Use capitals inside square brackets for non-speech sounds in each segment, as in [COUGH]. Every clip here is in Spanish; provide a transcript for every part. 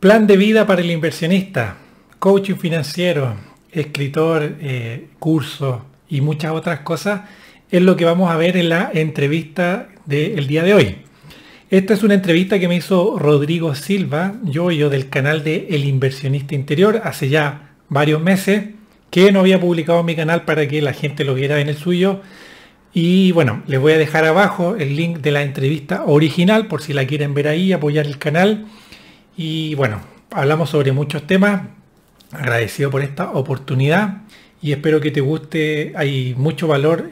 Plan de vida para el inversionista, coaching financiero, escritor, eh, curso y muchas otras cosas es lo que vamos a ver en la entrevista del día de hoy. Esta es una entrevista que me hizo Rodrigo Silva, yo, yo del canal de El Inversionista Interior, hace ya varios meses, que no había publicado en mi canal para que la gente lo viera en el suyo. Y bueno, les voy a dejar abajo el link de la entrevista original por si la quieren ver ahí, apoyar el canal. Y bueno, hablamos sobre muchos temas. Agradecido por esta oportunidad y espero que te guste. Hay mucho valor.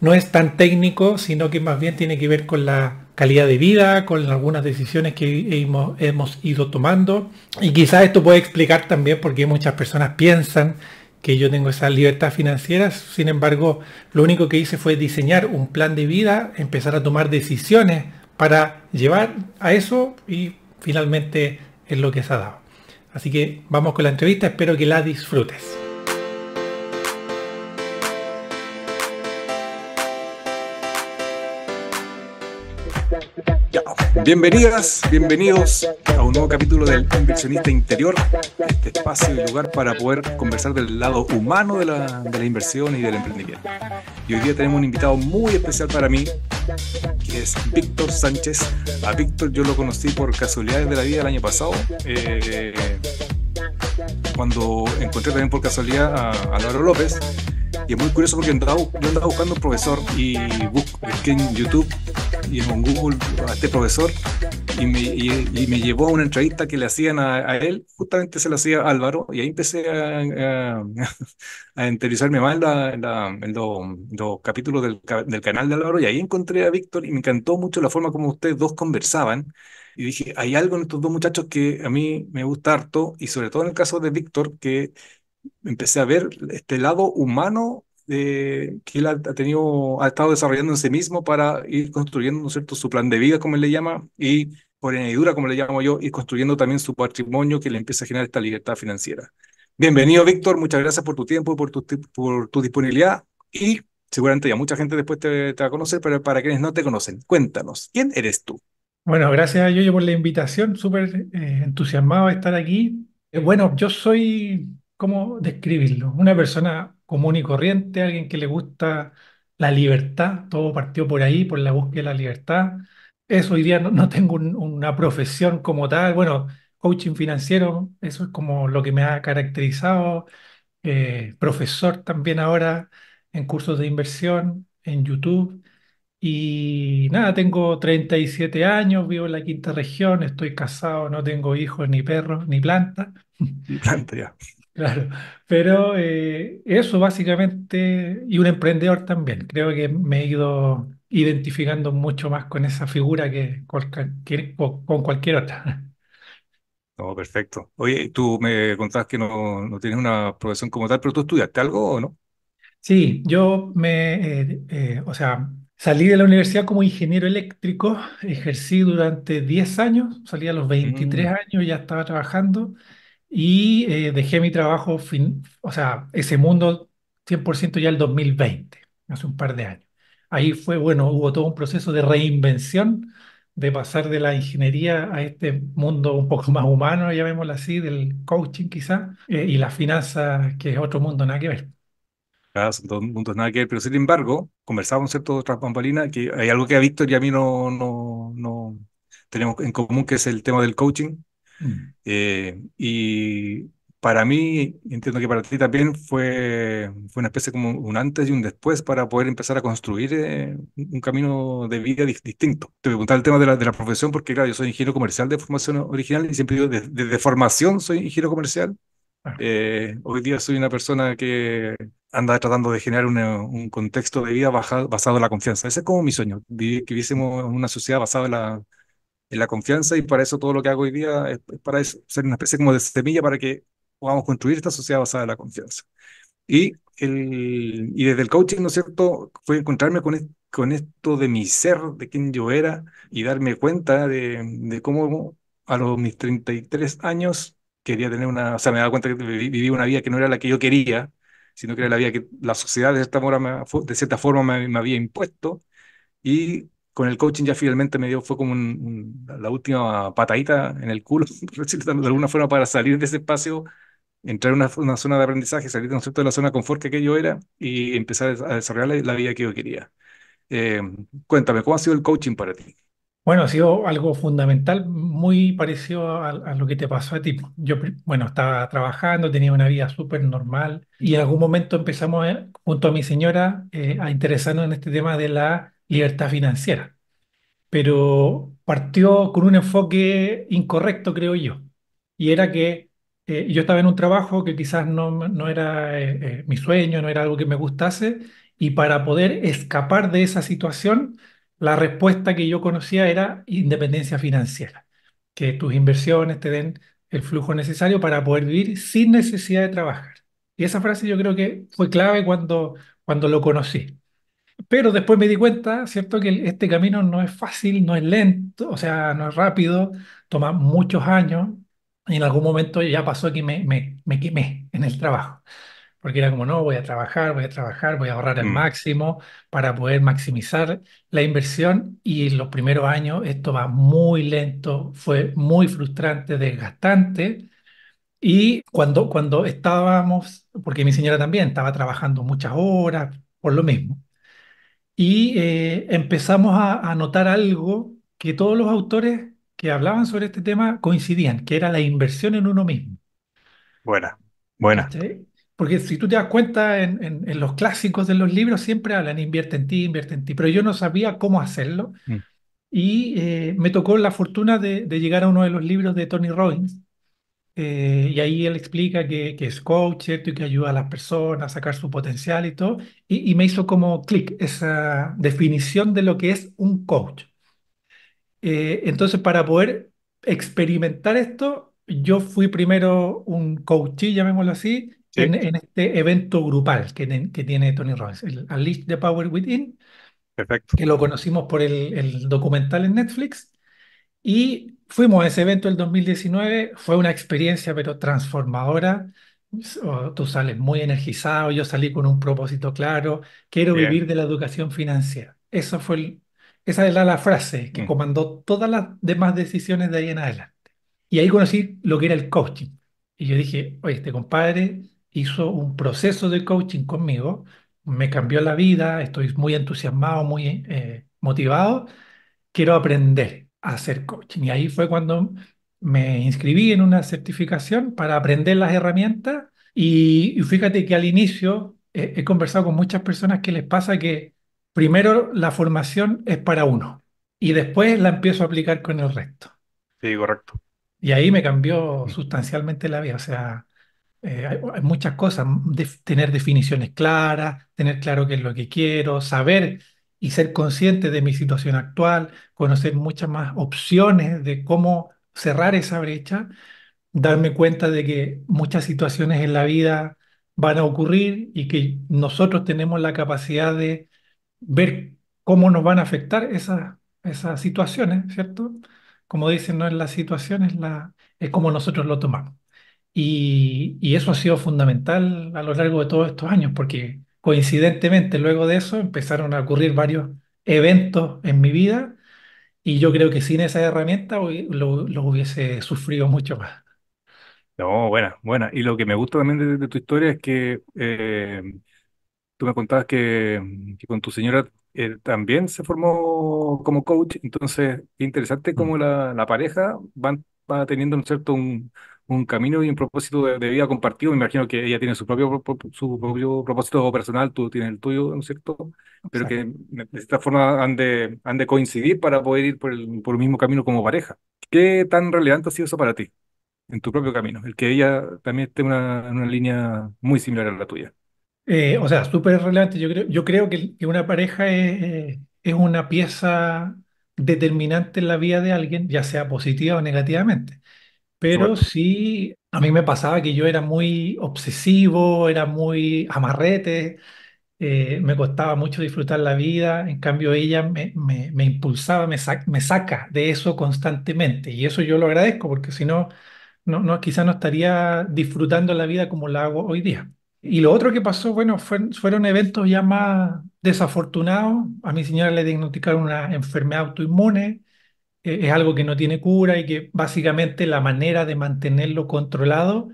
no es tan técnico, sino que más bien tiene que ver con la calidad de vida, con algunas decisiones que hemos, hemos ido tomando. Y quizás esto puede explicar también por qué muchas personas piensan que yo tengo esas libertad financieras. Sin embargo, lo único que hice fue diseñar un plan de vida, empezar a tomar decisiones para llevar a eso y finalmente es lo que se ha dado. Así que vamos con la entrevista, espero que la disfrutes. Bienvenidas, bienvenidos a un nuevo capítulo del Inversionista Interior, este espacio y lugar para poder conversar del lado humano de la, inversión y del emprendimiento. Y hoy día tenemos un invitado muy especial para mí, que es Víctor Sánchez. A Víctor yo lo conocí por casualidades de la vida el año pasado. Eh, cuando encontré también por casualidad a, Álvaro López, y es muy curioso porque andaba, yo andaba buscando profesor y busqué en YouTube y en Google a este profesor y me, llevó a una entrevista que le hacían a, él, justamente se la hacía Álvaro, y ahí empecé a, a, [LAUGHS] más en, los, capítulos del, del, canal de Álvaro, y ahí encontré a Víctor y me encantó mucho la forma como ustedes dos conversaban. Y dije, hay algo en estos dos muchachos que a mí me gusta harto, y sobre todo en el caso de Víctor, que empecé a ver este lado humano que él ha, tenido, ha estado desarrollando en sí mismo para ir construyendo, ¿no cierto?, su plan de vida, como él le llama, y por añadidura, como le llamo yo, ir construyendo también su patrimonio que le empieza a generar esta libertad financiera. Bienvenido, Víctor, muchas gracias por tu tiempo, por tu, por tu disponibilidad y seguramente ya mucha gente después te, va a conocer, pero para quienes no te conocen, cuéntanos, ¿quién eres tú? Bueno, gracias Yoyo por la invitación, súper eh, entusiasmado de estar aquí. Eh, bueno, yo soy ¿Cómo describirlo? Una persona común y corriente, alguien que le gusta la libertad, todo partió por ahí, por la búsqueda de la libertad. Eso hoy día no, tengo una profesión como tal. Bueno, coaching financiero, eso es como lo que me ha caracterizado. Eh, profesor también ahora en cursos de inversión, en YouTube. Y nada, tengo 37 años, vivo en la quinta región, estoy casado, no tengo hijos, ni perros, ni plantas. Planta ya. Claro, pero eh, eso básicamente, y un emprendedor también, creo que me he ido identificando mucho más con esa figura que con, cualquier- con cualquier otra. No, perfecto. Oye, tú me contabas que no, no tienes una profesión como tal, pero tú estudiaste algo o no? Sí, yo me, eh, eh, o sea, salí de la universidad como ingeniero eléctrico, ejercí durante 10 años, salí a los 23 mm. años, ya estaba trabajando y eh, dejé mi trabajo, o sea, ese mundo 100% ya el 2020, hace un par de años. Ahí fue, bueno, hubo todo un proceso de reinvención, de pasar de la ingeniería a este mundo un poco más humano, llamémoslo así, del coaching quizá, eh, y las finanzas, que es otro mundo, nada que ver. Claro, ah, son dos mundos nada que ver, pero sin embargo, conversábamos, ¿cierto?, otra pampalina que hay algo que a Víctor y a mí no, no, no tenemos en común, que es el tema del coaching, Mm. Eh, y para mí, entiendo que para ti también fue, fue una especie como un antes y un después para poder empezar a construir eh, un camino de vida distinto. Te preguntaba el tema de la, de la, profesión porque, claro, yo soy ingeniero comercial de formación original y siempre digo, desde formación soy ingeniero comercial. Ah. Eh, hoy día soy una persona que anda tratando de generar un contexto de vida basado en la confianza. Ese es como mi sueño, vivir, que viésemos una sociedad basada en la en la confianza y para eso todo lo que hago hoy día es, para ser una especie como de semilla para que podamos construir esta sociedad basada en la confianza. Y, el, y desde el coaching, ¿no es cierto?, fue encontrarme con, esto de mi ser, de quién yo era y darme cuenta de, cómo a los mis 33 años quería tener una, o sea, me daba cuenta que vivía una vida que no era la que yo quería, sino que era la vida que la sociedad de cierta forma, de cierta forma me, me había impuesto y con el coaching ya finalmente me dio, fue como la última patadita en el culo, [LAUGHS] de alguna forma, para salir de ese espacio, entrar en una, zona de aprendizaje, salir de, concepto de la zona confort que aquello era y empezar a desarrollar la, vida que yo quería. Em, cuéntame, ¿cómo ha sido el coaching para ti? Bueno, ha sido algo fundamental, muy parecido a, lo que te pasó a ti. Yo, bueno, estaba trabajando, tenía una vida súper normal y en algún momento empezamos, eh, junto a mi señora, eh, a interesarnos en este tema de la libertad financiera, pero partió con un enfoque incorrecto, creo yo, y era que eh, yo estaba en un trabajo que quizás no, no era eh, eh, mi sueño, no era algo que me gustase, y para poder escapar de esa situación, la respuesta que yo conocía era independencia financiera, que tus inversiones te den el flujo necesario para poder vivir sin necesidad de trabajar. Y esa frase yo creo que fue clave cuando, cuando lo conocí. Pero después me di cuenta, ¿cierto?, que este camino no es fácil, no es lento, o sea, no es rápido, toma muchos años. Y en algún momento ya pasó que me, me, quemé en el trabajo. Porque era como, no, voy a trabajar, voy a trabajar, voy a ahorrar el mm. máximo para poder maximizar la inversión. Y los primeros años esto va muy lento, fue muy frustrante, desgastante. Y cuando, cuando estábamos, porque mi señora también estaba trabajando muchas horas por lo mismo y eh, empezamos a, notar algo que todos los autores que hablaban sobre este tema coincidían, que era la inversión en uno mismo. Buena, buena. Porque si tú te das cuenta, en, los clásicos de los libros siempre hablan, invierte en ti, invierte en ti, pero yo no sabía cómo hacerlo. Mm. Y eh, me tocó la fortuna de, de, llegar a uno de los libros de Tony Robbins, eh, y ahí él explica que, que, es coach, ¿cierto? Y que ayuda a las personas a sacar su potencial y todo. Y, me hizo como clic esa definición de lo que es un coach. Eh, entonces, para poder experimentar esto, yo fui primero un coachee, llamémoslo así, en, en, este evento grupal que, que tiene Tony Robbins, el Unleash the Power Within. Perfecto. Que lo conocimos por el, el documental en Netflix. Y fuimos a ese evento el 2019, fue una experiencia pero transformadora. Tú sales muy energizado, yo salí con un propósito claro, quiero vivir de la educación financiera. Eso fue esa era la frase que mm. comandó todas las demás decisiones de ahí en adelante. Y ahí conocí lo que era el coaching. Y yo dije, oye, este compadre hizo un proceso de coaching conmigo, me cambió la vida, estoy muy entusiasmado, muy eh, motivado, quiero aprender hacer coaching. Y ahí fue cuando me inscribí en una certificación para aprender las herramientas y, fíjate que al inicio eh, he conversado con muchas personas que les pasa que primero la formación es para uno y después la empiezo a aplicar con el resto. Sí, correcto. Y ahí me cambió mm. sustancialmente la vida. O sea, eh, hay, muchas cosas, tener definiciones claras, tener claro qué es lo que quiero, saber y ser consciente de mi situación actual, conocer muchas más opciones de cómo cerrar esa brecha, darme cuenta de que muchas situaciones en la vida van a ocurrir y que nosotros tenemos la capacidad de ver cómo nos van a afectar esas, esas situaciones, ¿cierto? Como dicen, no es la situación, es, la, es como nosotros lo tomamos. Y, y eso ha sido fundamental a lo largo de todos estos años, porque coincidentemente, luego de eso empezaron a ocurrir varios eventos en mi vida y yo creo que sin esa herramienta lo, hubiese sufrido mucho más. No, buena, buena. Y lo que me gusta también de, tu historia es que eh, tú me contabas que, con tu señora eh, también se formó como coach, entonces interesante mm. cómo la, pareja va teniendo un cierto un, un camino y un propósito de, vida compartido. Me imagino que ella tiene su propio, su propio propósito personal, tú tienes el tuyo, ¿no es cierto? Pero que de esta forma han de, han de coincidir para poder ir por el, por el mismo camino como pareja. ¿Qué tan relevante ha sido eso para ti en tu propio camino? El que ella también esté en una, línea muy similar a la tuya. Eh, o sea, súper relevante. Yo creo, yo creo que, una pareja es, es una pieza determinante en la vida de alguien, ya sea positiva o negativamente. Pero sí, a mí me pasaba que yo era muy obsesivo, era muy amarrete, eh, me costaba mucho disfrutar la vida, en cambio ella me, impulsaba, me, saca de eso constantemente y eso yo lo agradezco porque si no, no, quizás no estaría disfrutando la vida como la hago hoy día. Y lo otro que pasó, bueno, fueron eventos ya más desafortunados. A mi señora le diagnosticaron una enfermedad autoinmune, e-, es algo que no tiene cura y que básicamente la manera de mantenerlo controlado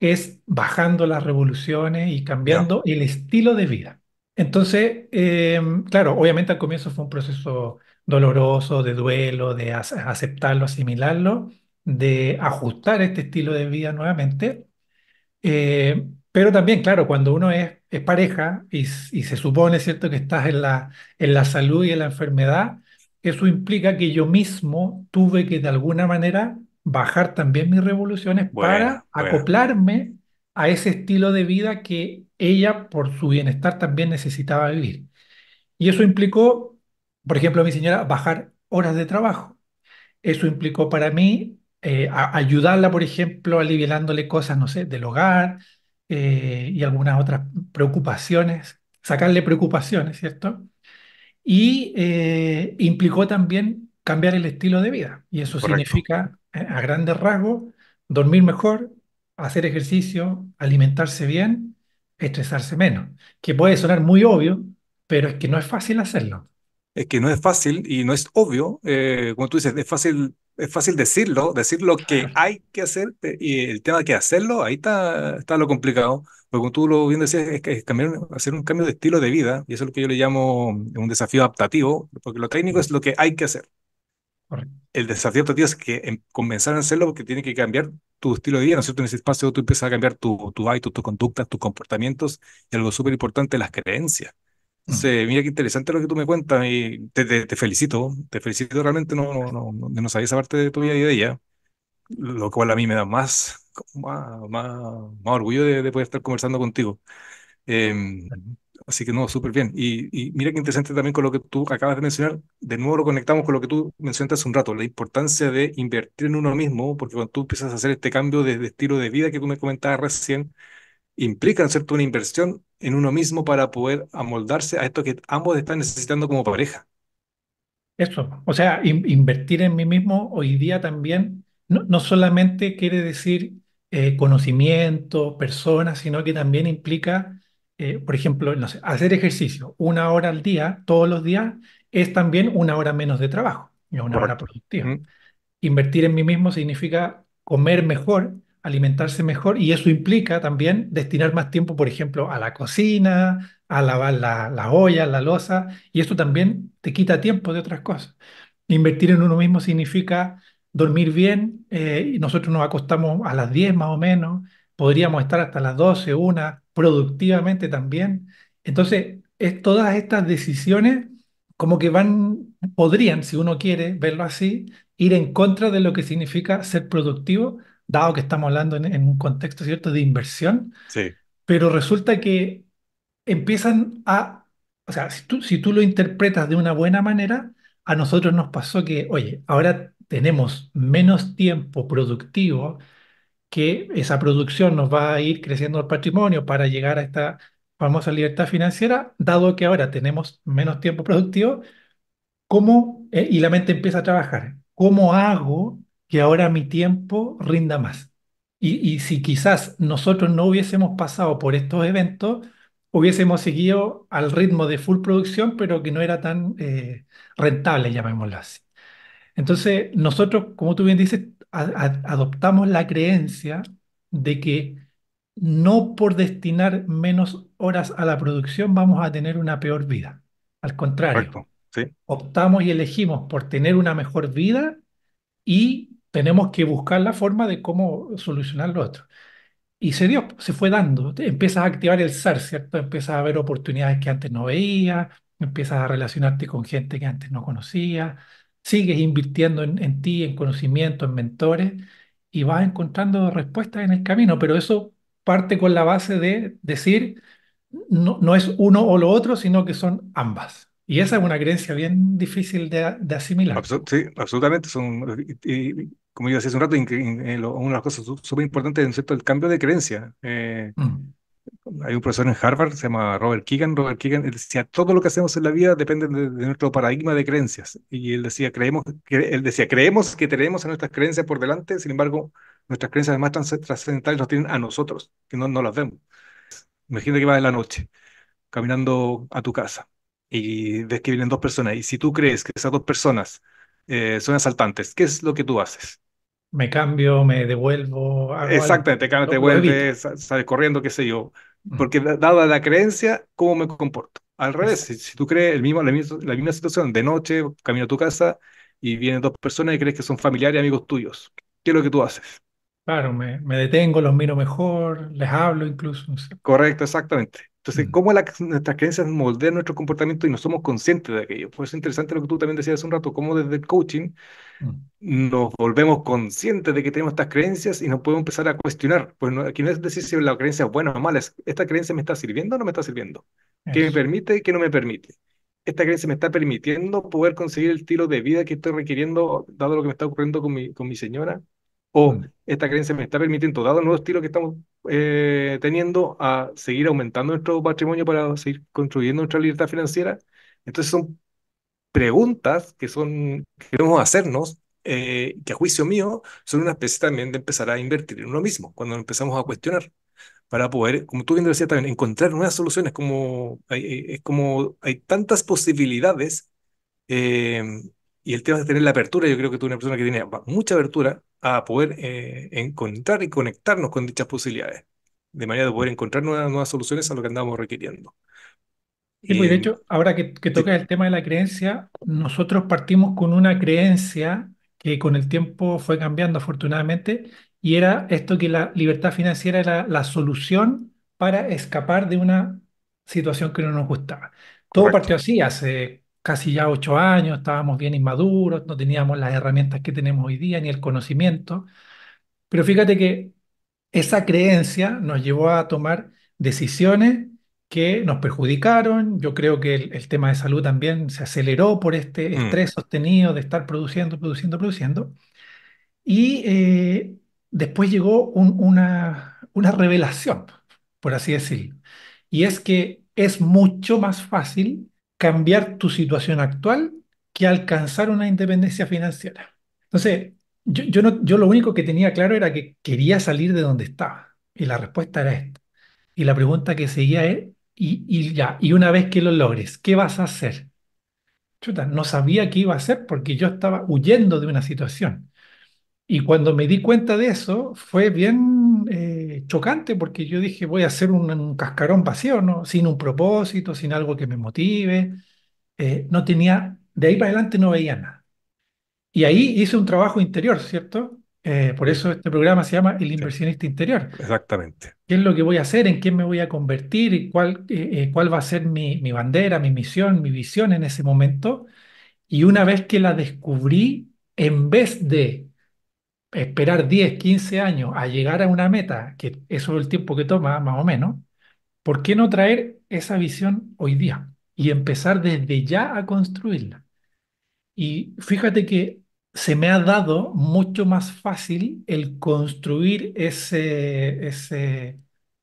es bajando las revoluciones y cambiando el estilo de vida. Entonces, em, claro, obviamente al comienzo fue un proceso doloroso, de duelo, de aceptarlo, asimilarlo, de ajustar este estilo de vida nuevamente. Eh, pero también, claro, cuando uno es, es pareja y, se supone, ¿cierto?, que estás en la, en la salud y en la enfermedad, eso implica que yo mismo tuve que de alguna manera bajar también mis revoluciones para acoplarme a ese estilo de vida que ella por su bienestar también necesitaba vivir. Y eso implicó, por ejemplo, mi señora bajar horas de trabajo. Eso implicó para mí eh, ayudarla, por ejemplo, aliviándole cosas, no sé, del hogar eh, y algunas otras preocupaciones, sacarle preocupaciones, ¿cierto? y eh, implicó también cambiar el estilo de vida. Y eso significa, eh, a grandes rasgos, dormir mejor, hacer ejercicio, alimentarse bien, estresarse menos. Que puede sonar muy obvio, pero es que no es fácil hacerlo. Es que no es fácil y no es obvio. Eh, como tú dices, es fácil es fácil decirlo, decir lo que hay que hacer eh, y el tema de que hacerlo, ahí está, está lo complicado. Porque como tú lo bien decías, es, cambiar, hacer un cambio de estilo de vida y eso es lo que yo le llamo un desafío adaptativo, porque lo técnico es lo que hay que hacer. El desafío adaptativo es que em, comenzar a hacerlo porque tiene que cambiar tu estilo de vida, ¿no cierto? En ese espacio tú empiezas a cambiar tu, tu hábito, tu conducta, tus comportamientos y algo súper importante, las creencias. Mm. se mira qué interesante lo que tú me cuentas y te, felicito, te felicito realmente, no, no, no, no sabía esa parte de tu vida y de ella, lo cual a mí me da más, más, más, orgullo de, poder estar conversando contigo. Em, así que no, súper bien. Y, mira qué interesante también con lo que tú acabas de mencionar, de nuevo lo conectamos con lo que tú mencionaste hace un rato, la importancia de invertir en uno mismo, porque cuando tú empiezas a hacer este cambio de, de estilo de vida que tú me comentabas recién, implican hacerte una inversión en uno mismo para poder amoldarse a esto que ambos están necesitando como pareja. Eso, o sea, invertir en mí mismo hoy día también no, solamente quiere decir eh, conocimiento, personas, sino que también implica, eh, por ejemplo, no sé, hacer ejercicio una hora al día, todos los días, es también una hora menos de trabajo, una hora productiva. Invertir en mí mismo significa comer mejor, alimentarse mejor y eso implica también destinar más tiempo, por ejemplo, a la cocina, a lavar la, la olla, la loza, y esto también te quita tiempo de otras cosas. Invertir en uno mismo significa dormir bien, eh, y nosotros nos acostamos a las 10 más o menos, podríamos estar hasta las 12, una, productivamente también. Entonces, es, todas estas decisiones como que van, podrían, si uno quiere verlo así, ir en contra de lo que significa ser productivo dado que estamos hablando en, un contexto, ¿cierto?, de inversión, sí. pero resulta que empiezan a, o sea, si tú, si tú lo interpretas de una buena manera, a nosotros nos pasó que, oye, ahora tenemos menos tiempo productivo, que esa producción nos va a ir creciendo el patrimonio para llegar a esta famosa libertad financiera, dado que ahora tenemos menos tiempo productivo, ¿cómo, eh, y la mente empieza a trabajar, ¿cómo hago que ahora mi tiempo rinda más. Y, y, si quizás nosotros no hubiésemos pasado por estos eventos, hubiésemos seguido al ritmo de full producción, pero que no era tan eh, rentable, llamémoslo así. Entonces, nosotros, como tú bien dices, adoptamos la creencia de que no por destinar menos horas a la producción vamos a tener una peor vida. Al contrario, optamos y elegimos por tener una mejor vida y tenemos que buscar la forma de cómo solucionar lo otro. Y se dio, se fue dando. Empiezas a activar el ser, ¿cierto? Empiezas a ver oportunidades que antes no veías, empiezas a relacionarte con gente que antes no conocías, sigues invirtiendo en, en ti, en conocimiento, en mentores, y vas encontrando respuestas en el camino. Pero eso parte con la base de decir, no, no es uno o lo otro, sino que son ambas. Y esa es una creencia bien difícil de, de asimilar. sí, absolutamente. Son, como yo decía hace un rato, eh, una de las cosas súper importantes es el cambio de creencia. Eh, mm. Hay un profesor en Harvard, se llama Robert Keegan. Robert Keegan él decía, todo lo que hacemos en la vida depende de, nuestro paradigma de creencias. Y él decía, creemos que, él decía, creemos que tenemos a nuestras creencias por delante, sin embargo, nuestras creencias más trascendentales nos tienen a nosotros, que no, no las vemos. Imagínate que vas en la noche, caminando a tu casa, y ves que vienen dos personas, y si tú crees que esas dos personas eh, son asaltantes, ¿qué es lo que tú haces? me cambio, me devuelvo. Exactamente, te, vuelves, sales corriendo, qué sé yo. Mm. Porque dada la creencia, ¿cómo me comporto? Al revés, si, tú crees el mismo, la, misma, situación, de noche, camino a tu casa y vienen dos personas y crees que son familiares y amigos tuyos, ¿qué es lo que tú haces? Claro, me, me detengo, los miro mejor, les hablo incluso. Correcto, exactamente. Entonces, mm. cómo nuestras creencias moldean nuestro comportamiento y no somos conscientes de aquello. Pues es interesante lo que tú también decías hace un rato, cómo desde el coaching mm. nos volvemos conscientes de que tenemos estas creencias y nos podemos empezar a cuestionar. Pues aquí no es decir si la creencia es buena o mala, esta creencia me está sirviendo o no me está sirviendo. ¿Qué me permite y qué no me permite? Esta creencia me está permitiendo poder conseguir el estilo de vida que estoy requiriendo, dado lo que me está ocurriendo con mi, con mi señora, o esta creencia me está permitiendo, dado el nuevo estilo que estamos eh, teniendo, a seguir aumentando nuestro patrimonio para seguir construyendo nuestra libertad financiera. Entonces son preguntas que son que debemos hacernos, eh, que a juicio mío son una especie también de empezar a invertir en uno mismo, cuando empezamos a cuestionar, para poder, como tú bien decías también, encontrar nuevas soluciones, como hay, es como hay tantas posibilidades. Eh, y el tema es tener la apertura. Yo creo que tú eres una persona que tiene mucha apertura a poder eh, encontrar y conectarnos con dichas posibilidades, de manera de poder encontrar nuevas, nuevas soluciones a lo que andábamos requiriendo. y pues, de eh, hecho, ahora que, toca el tema de la creencia, nosotros partimos con una creencia que con el tiempo fue cambiando afortunadamente, y era esto que la libertad financiera era la solución para escapar de una situación que no nos gustaba. Todo partió así hace casi ya ocho años, estábamos bien inmaduros, no teníamos las herramientas que tenemos hoy día, ni el conocimiento. Pero fíjate que esa creencia nos llevó a tomar decisiones que nos perjudicaron. Yo creo que el, tema de salud también se aceleró por este mm. estrés sostenido de estar produciendo, produciendo, produciendo. Y eh, después llegó una, una revelación, por así decirlo. Y es que es mucho más fácil cambiar tu situación actual que alcanzar una independencia financiera. Entonces, yo, yo, no, yo lo único que tenía claro era que quería salir de donde estaba. Y la respuesta era esta. Y la pregunta que seguía es, y, ya, y una vez que lo logres, ¿qué vas a hacer? Chuta, no sabía qué iba a hacer porque yo estaba huyendo de una situación. Y cuando me di cuenta de eso, fue bien... Eh, chocante porque yo dije, voy a hacer un, cascarón vacío, ¿no? Sin un propósito, sin algo que me motive. Eh, no tenía, de ahí para adelante no veía nada. Y ahí hice un trabajo interior, ¿cierto? Eh, por eso este programa se llama El inversionista interior. Exactamente. ¿Qué es lo que voy a hacer? ¿En quién me voy a convertir? ¿Cuál, eh, cuál va a ser mi, mi, bandera, mi misión, mi visión en ese momento? Y una vez que la descubrí, en vez de esperar 10, 15 años a llegar a una meta, que eso es el tiempo que toma más o menos, ¿por qué no traer esa visión hoy día y empezar desde ya a construirla? Y fíjate que se me ha dado mucho más fácil el construir ese, ese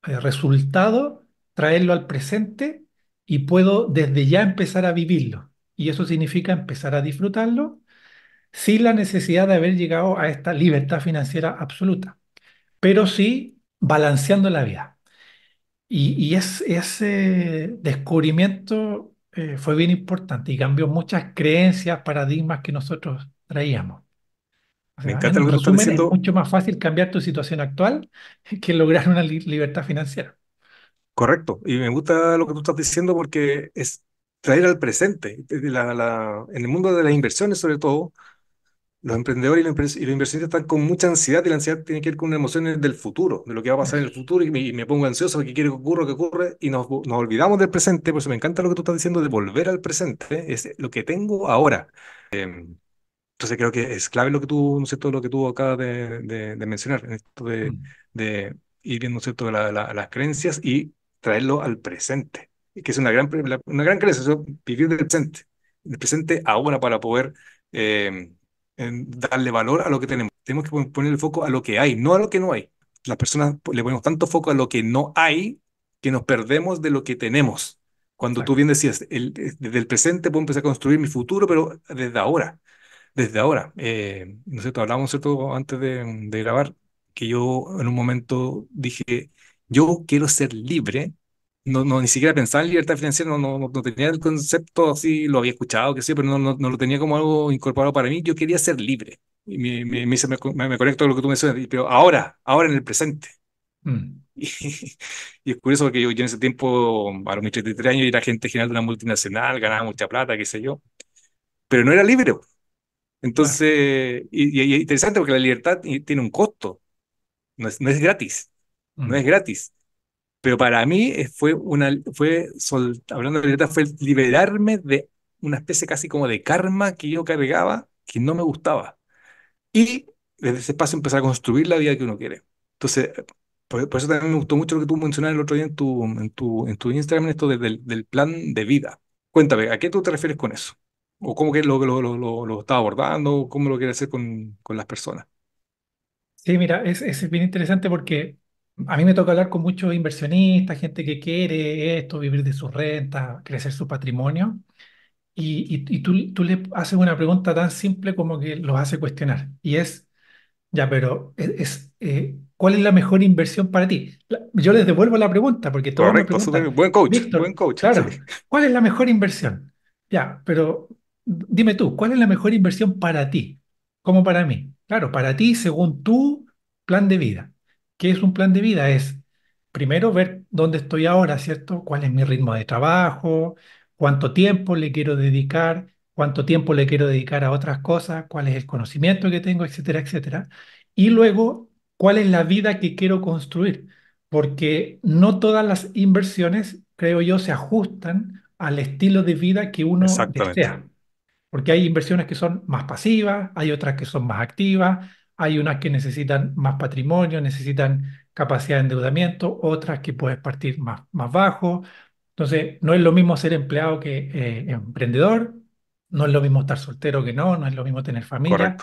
eh, resultado, traerlo al presente y puedo desde ya empezar a vivirlo. Y eso significa empezar a disfrutarlo sin la necesidad de haber llegado a esta libertad financiera absoluta, pero sí balanceando la vida. Y, ese descubrimiento eh, fue bien importante y cambió muchas creencias, paradigmas que nosotros traíamos. Me lo que Es mucho más fácil cambiar tu situación actual [LAUGHS] que lograr una libertad financiera. Correcto. Y me gusta lo que tú estás diciendo porque es traer al presente. Eh, en el mundo de las inversiones, sobre todo, los emprendedores y los, inversionistas están con mucha ansiedad y la ansiedad tiene que ver con emociones del futuro, de lo que va a pasar en el futuro y me, pongo ansioso porque quiero que ocurra, que ocurre y nos, nos, olvidamos del presente, por eso me encanta lo que tú estás diciendo de volver al presente, es lo que tengo ahora. Em, entonces creo que es clave lo que tú, ¿no sé lo que tú acabas de, de, mencionar, esto de, mm. de, ir viendo, ¿no cierto?, las creencias y traerlo al presente, que es una gran, una gran creencia, vivir del presente, del presente ahora para poder... Em, darle valor a lo que tenemos. Tenemos que poner el foco a lo que hay, no a lo que no hay. Las personas le ponemos tanto foco a lo que no hay que nos perdemos de lo que tenemos. Cuando tú bien decías, el, eh, desde el presente puedo empezar a construir mi futuro, pero desde ahora, desde ahora. Eh, no sé, hablábamos ¿cierto? antes de, de grabar, que yo en un momento dije, yo quiero ser libre no, ni siquiera pensaba en libertad financiera, no, no, no tenía el concepto así, lo había escuchado, que sí, pero no, no, no, lo tenía como algo incorporado para mí. Yo quería ser libre. Y me, me, me, conecto a lo que tú me mencionas, pero ahora, ahora en el presente. Mm. [LAUGHS] Y, es curioso porque yo, en ese tiempo, a los 33 años, era gente general de una multinacional, ganaba mucha plata, qué sé yo, pero no era libre. Pues. Entonces, y, y, interesante porque la libertad eh, tiene un costo, no es, gratis, no es mm. gratis. Pero para mí eh, fue una, fue, hablando de libertad, fue liberarme de una especie casi como de karma que yo cargaba que no me gustaba. Y desde ese espacio empezar a construir la vida que uno quiere. Entonces, por, eso también me gustó mucho lo que tú mencionaste el otro día en tu, en tu, en tu Instagram, esto del, del, plan de vida. Cuéntame, ¿a qué tú te refieres con eso? ¿O cómo que lo, lo, lo, lo estás abordando? ¿Cómo lo quieres hacer con, con las personas? Sí, mira, es, es bien interesante porque a mí me toca hablar con muchos inversionistas, gente que quiere esto, vivir de sus renta, crecer su patrimonio. Y, tú, le haces una pregunta tan simple como que los hace cuestionar. Y es, ya, pero es, eh, ¿cuál es la mejor inversión para ti? yo les devuelvo la pregunta porque todo me preguntan, buen coach, Claro, ¿cuál es la mejor inversión? Ya, pero dime tú, ¿cuál es la mejor inversión para ti? Como para mí. Claro, para ti según tu plan de vida. ¿Qué es un plan de vida? Es primero ver dónde estoy ahora, ¿cierto? ¿Cuál es mi ritmo de trabajo? ¿Cuánto tiempo le quiero dedicar? ¿Cuánto tiempo le quiero dedicar a otras cosas? ¿Cuál es el conocimiento que tengo, etcétera, etcétera? Y luego, ¿cuál es la vida que quiero construir? Porque no todas las inversiones, creo yo, se ajustan al estilo de vida que uno desea. Porque hay inversiones que son más pasivas, hay otras que son más activas, hay unas que necesitan más patrimonio, necesitan capacidad de endeudamiento, otras que puedes partir más, más bajo. Entonces, no es lo mismo ser empleado que eh, emprendedor, no es lo mismo estar soltero que no, no es lo mismo tener familia,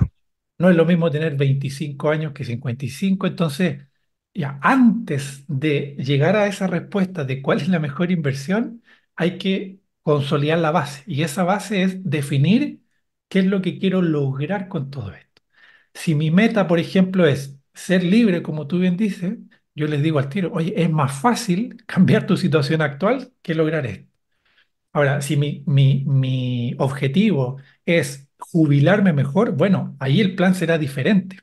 no es lo mismo tener 25 años que 55. Entonces, ya antes de llegar a esa respuesta de cuál es la mejor inversión, hay que consolidar la base. Y esa base es definir qué es lo que quiero lograr con todo esto. Si mi meta, por ejemplo, es ser libre, como tú bien dices, yo les digo al tiro, oye, es más fácil [LAUGHS] cambiar tu situación actual que lograr esto. Ahora, si mi, objetivo es jubilarme mejor, bueno, ahí el plan será diferente.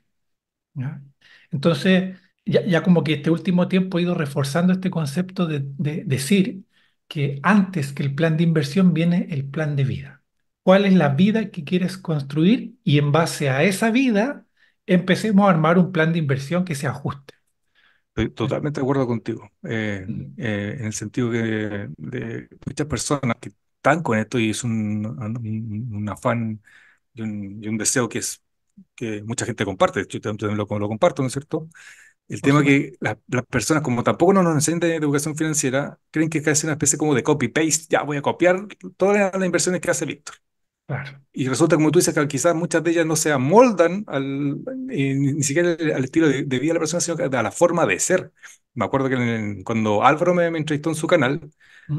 Entonces, ya, como que este último tiempo he ido reforzando este concepto de, decir que antes que el plan de inversión viene el plan de vida. ¿Cuál es la vida que quieres construir? Y en base a esa vida, empecemos a armar un plan de inversión que se ajuste. Estoy totalmente de acuerdo contigo, eh, mm. eh, en el sentido que de muchas personas que están con esto y es un, un, afán y un, deseo que es que mucha gente comparte, yo también lo, comparto, ¿no es cierto? El tema que las, personas, como tampoco no nos enseñan de educación financiera, creen que es una especie como de copy-paste, ya voy a copiar todas las inversiones que hace Víctor. Y resulta, como tú dices, que quizás muchas de ellas no se amoldan eh, ni siquiera al estilo de, vida de la persona, sino a la forma de ser. Me acuerdo que cuando Álvaro me, entrevistó en su canal,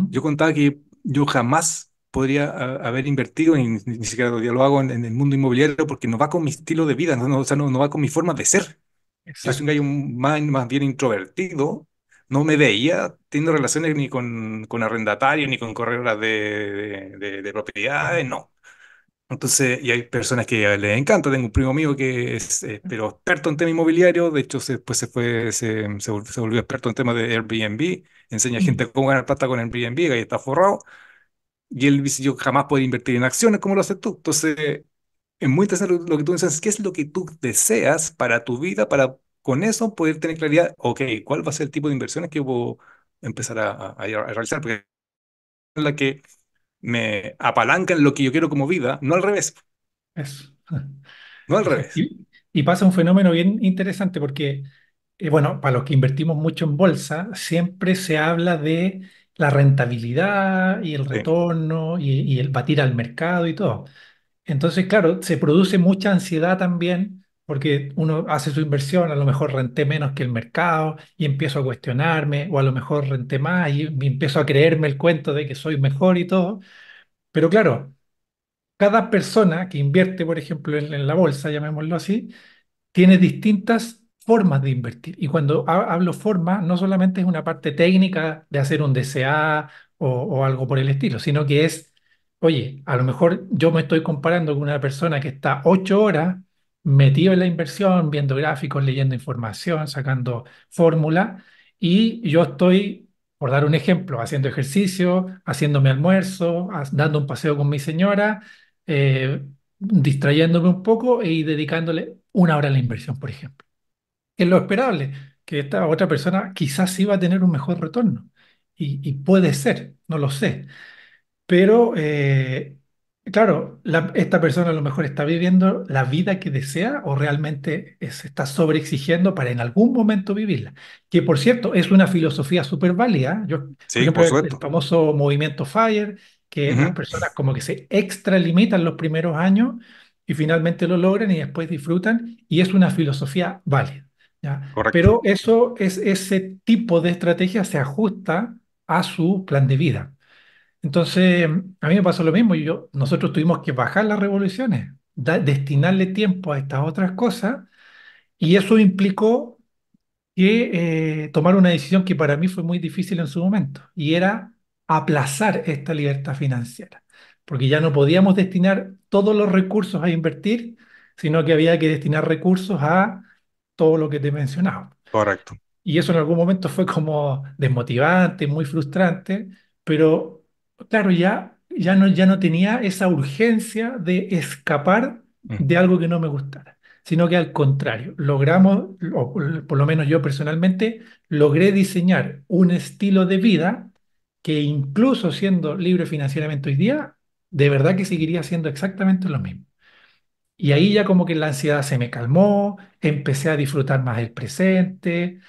yo contaba que yo jamás podría haber invertido, ni, siquiera todavía lo hago en, el mundo inmobiliario, porque no va con mi estilo de vida, no, o sea, no, no va con mi forma de ser. es Yo soy un gallo más, bien introvertido, no me veía teniendo relaciones ni con, con arrendatarios, ni con corredoras de, de propiedades, no. Entonces, y hay personas que les encanta. Tengo un primo mío que es eh, pero experto en tema inmobiliario. De hecho, pues se fue, se, se, volvió, experto en tema de Airbnb. Enseña a gente mm. cómo ganar plata con Airbnb, Ahí está forrado. Y él dice, yo jamás puedo invertir en acciones como lo haces tú. Entonces, es muy interesante lo, que tú dices. ¿Qué es lo que tú deseas para tu vida, para con eso poder tener claridad, ok, cuál va a ser el tipo de inversiones que voy a empezar a, a, realizar? Porque la que me apalancan lo que yo quiero como vida, no al revés. Eso. No al revés. Y, pasa un fenómeno bien interesante porque, eh, bueno, para los que invertimos mucho en bolsa, siempre se habla de la rentabilidad y el retorno y, el batir al mercado y todo. Entonces, claro, se produce mucha ansiedad también porque uno hace su inversión, a lo mejor renté menos que el mercado y empiezo a cuestionarme, o a lo mejor renté más y empiezo a creerme el cuento de que soy mejor y todo. Pero claro, cada persona que invierte, por ejemplo, en, la bolsa, llamémoslo así, tiene distintas formas de invertir. Y cuando hablo forma, no solamente es una parte técnica de hacer un DCA o, o algo por el estilo, sino que es, oye, a lo mejor yo me estoy comparando con una persona que está ocho horas metido en la inversión, viendo gráficos, leyendo información, sacando fórmula, y yo estoy, por dar un ejemplo, haciendo ejercicio, haciéndome almuerzo, dando un paseo con mi señora, eh, distrayéndome un poco y e dedicándole una hora a la inversión, por ejemplo. Es lo esperable, que esta otra persona quizás iba a tener un mejor retorno, y, puede ser, no lo sé. Pero eh, Claro, esta persona a lo mejor está viviendo la vida que desea o realmente se está sobreexigiendo para en algún momento vivirla. Que por cierto, es una filosofía súper válida. ¿eh? Yo, Sí, por el, el famoso movimiento FIRE, que las personas como que se extralimitan los primeros años y finalmente lo logran y después disfrutan, y es una filosofía válida, Pero eso es, ese tipo de estrategia se ajusta a su plan de vida. Entonces, a mí me pasó lo mismo. Yo, nosotros tuvimos que bajar las revoluciones, destinarle tiempo a estas otras cosas, y eso implicó que eh, tomar una decisión que para mí fue muy difícil en su momento, y era aplazar esta libertad financiera, porque ya no podíamos destinar todos los recursos a invertir, sino que había que destinar recursos a todo lo que te mencionaba. Correcto. Y eso en algún momento fue como desmotivante, muy frustrante, pero claro, ya, ya, no, ya no tenía esa urgencia de escapar de algo que no me gustara, sino que al contrario, logramos, o por lo menos yo personalmente, logré diseñar un estilo de vida que incluso siendo libre financieramente hoy día, de verdad que seguiría siendo exactamente lo mismo. Y ahí ya como que la ansiedad se me calmó, empecé a disfrutar más el presente.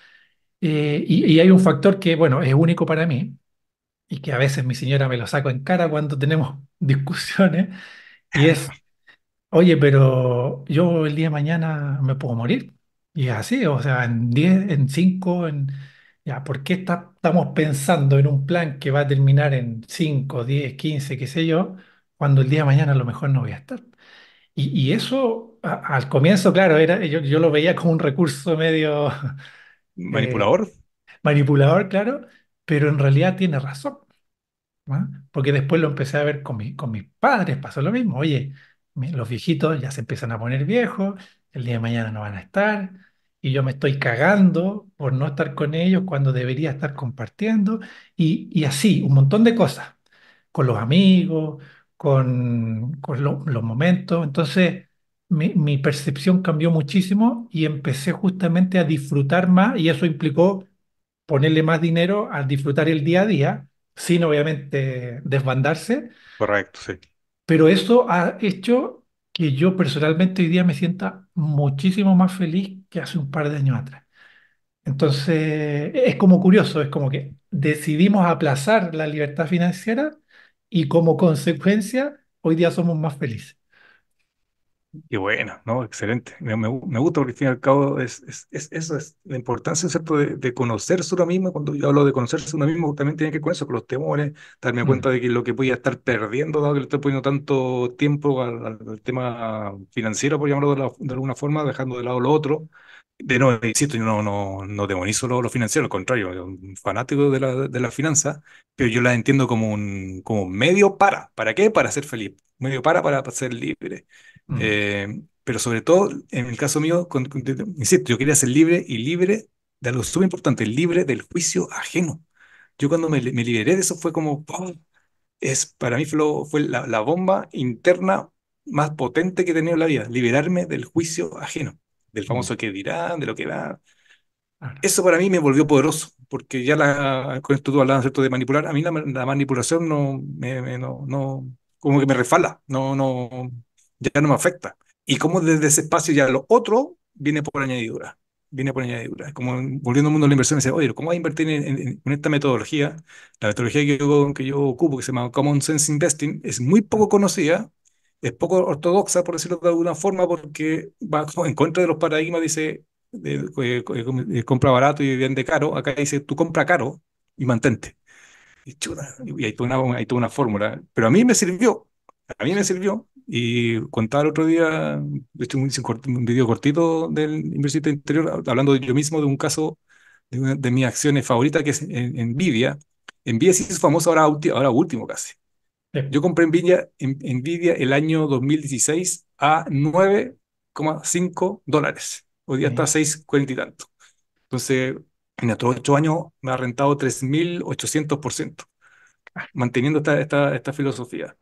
Eh, y, hay un factor que, bueno, es único para mí, y que a veces mi señora me lo saco en cara cuando tenemos [LAUGHS] discusiones, y es, oye, pero yo el día de mañana me puedo morir. Y es así, o sea, en 10, en 5, en... Ya, ¿por qué está- estamos pensando en un plan que va a terminar en 5, 10, 15, qué sé yo, cuando el día de mañana a lo mejor no voy a estar? Y, y eso al comienzo, claro, era, yo, yo lo veía como un recurso medio [LAUGHS] eh, Manipulador. manipulador, claro, pero en realidad tiene razón. Porque después lo empecé a ver con, con mis padres, pasó lo mismo. Oye, los viejitos ya se empiezan a poner viejos, el día de mañana no van a estar, y yo me estoy cagando por no estar con ellos cuando debería estar compartiendo, y, así, un montón de cosas, con los amigos, con, con los momentos. Entonces, mi percepción cambió muchísimo y empecé justamente a disfrutar más, y eso implicó ponerle más dinero al disfrutar el día a día, sin obviamente desbandarse. Correcto, sí. Pero eso ha hecho que yo personalmente hoy día me sienta muchísimo más feliz que hace un par de años atrás. Entonces, es como curioso, es como que decidimos aplazar la libertad financiera y como consecuencia, hoy día somos más felices. Y bueno, ¿no? Excelente. Me, me, gusta porque al fin y al cabo es, es, eso es la importancia, ¿cierto? De, de, conocerse uno mismo. Cuando yo hablo de conocerse uno mismo, también tiene que ver con eso, con los temores, darme mm. cuenta de que lo que voy a estar perdiendo, dado que le estoy poniendo tanto tiempo al, tema financiero, por llamarlo de, alguna forma, dejando de lado lo otro. De no, insisto, yo no, no, no demonizo lo, financiero, al contrario, yo un fanático de la, de la finanza, pero yo la entiendo como un, como medio para. ¿Para qué? Para ser feliz. Medio para, para ser libre. Eh, pero sobre todo, en el caso mío, insisto, yo quería ser libre y libre de algo súper importante, libre del juicio ajeno. Yo cuando me, liberé de eso fue como, es, para mí fue, fue la, bomba interna más potente que he tenido en la vida, liberarme del juicio ajeno, del famoso que dirán, de lo que da. Eso para mí me volvió poderoso, porque ya la, con esto tú hablabas ¿cierto? de manipular, a mí la, manipulación no, no, no, como que me refala, no, no, ya no me afecta. Y como desde ese espacio ya lo otro viene por añadidura, viene por añadidura. Como volviendo al mundo de la inversión, dice, oye, ¿cómo a invertir en, esta metodología? La metodología que yo, que yo ocupo, que se llama Common Sense Investing, es muy poco conocida, es poco ortodoxa, por decirlo de alguna forma, porque va en contra de los paradigmas, dice, eh, eh, eh, compra barato y vende caro. Acá dice, tú compra caro y mantente. Y, chuda y hay una, una fórmula. Pero a mí me sirvió, a mí me sirvió y contar otro día, estoy un, un video cortito del inversor Interior, hablando yo mismo de un caso de, una, de mis acciones favoritas, que es en, Nvidia. Nvidia es famoso ahora, ahora último casi. Yo compré Nvidia, Nvidia el año 2016 a 9,5 dólares. Hoy día está a 6,40 y tanto. Entonces, en otros ocho años me ha rentado 3.800%, ah. manteniendo esta, esta, esta filosofía.